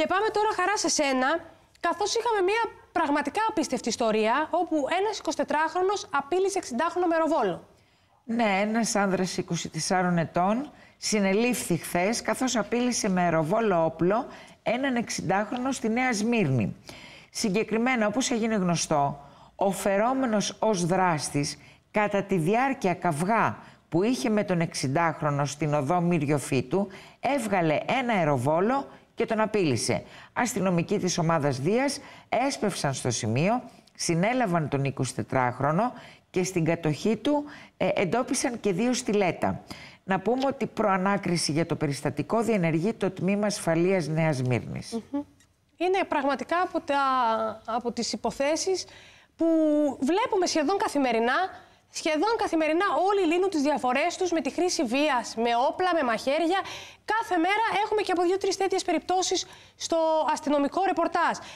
Και πάμε τώρα χαρά σε σένα, καθώς είχαμε είχαμε μια πραγματικά απίστευτη ιστορία, όπου ένας 24χρονο απείλησε 60χρονο μεροβόλο. Ναι, ένας άνδρας 24 ετών απειλησε 60 χρονο ροβολο ναι ενας ανδρας 24 ετων συνεληφθη χθες, καθως απείλησε με αεροβόλο όπλο έναν 60χρονο στη Νέα Σμύρνη. Συγκεκριμένα, όπως έγινε γνωστό, ο φερόμενος ως δράστης κατά τη διάρκεια καυγά που είχε με τον 60χρονο στην οδό Μύριο έβγαλε ένα αεροβόλο και τον απείλησε. Αστυνομικοί της ομάδας Δίας έσπευσαν στο σημείο, συνέλαβαν τον 24χρονο και στην κατοχή του ε, εντόπισαν και δύο στιλέτα. Να πούμε ότι προανάκριση για το περιστατικό διενεργεί το Τμήμα Ασφαλείας Νέας Μύρνης. Είναι πραγματικά από, τα, από τις υποθέσεις που βλέπουμε σχεδόν καθημερινά Σχεδόν καθημερινά όλοι λύνουν τις διαφορές τους με τη χρήση βίας, με όπλα, με μαχαίρια. Κάθε μέρα έχουμε και από δύο-τρει τέτοιες περιπτώσεις στο αστυνομικό ρεπορτάζ.